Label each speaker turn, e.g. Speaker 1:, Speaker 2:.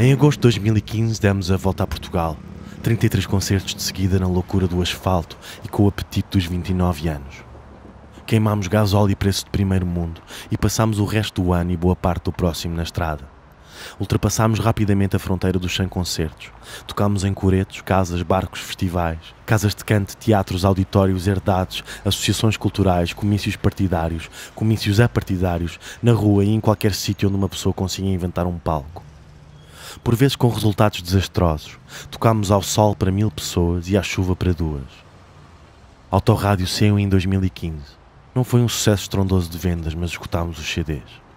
Speaker 1: Em agosto de 2015 demos a volta a Portugal. 33 concertos de seguida na loucura do asfalto e com o apetite dos 29 anos. Queimámos gás óleo e preço de primeiro mundo e passámos o resto do ano e boa parte do próximo na estrada. Ultrapassámos rapidamente a fronteira dos 100 concertos. Tocámos em coretos, casas, barcos, festivais, casas de canto, teatros, auditórios herdados, associações culturais, comícios partidários, comícios apartidários, na rua e em qualquer sítio onde uma pessoa consiga inventar um palco por vezes com resultados desastrosos. Tocámos ao sol para mil pessoas e à chuva para duas. rádio saiu em 2015. Não foi um sucesso estrondoso de vendas, mas escutámos os CDs.